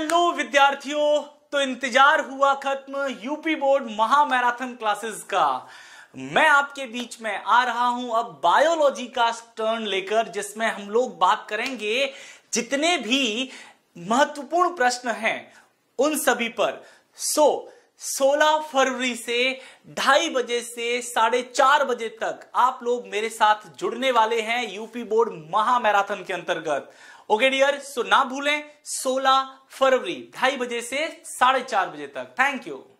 hello विद्यार्थियों तो इंतजार हुआ खत्म यूपी बोर्ड महामैराथन क्लासेस का मैं आपके बीच में आ रहा हूं अब बायोलॉजी का टर्न लेकर जिसमें हम लोग बात करेंगे जितने भी महत्वपूर्ण प्रश्न हैं उन सभी पर सो so, 16 फरवरी से ढाई बजे से साढ़े चार बजे तक आप लोग मेरे साथ जुड़ने वाले हैं यूपी बोर्ड महामैराथन के अंतर्गत ओके डियर सो ना भूलें 16 फरवरी ढाई बजे से साढ़े चार बजे तक थैंक यू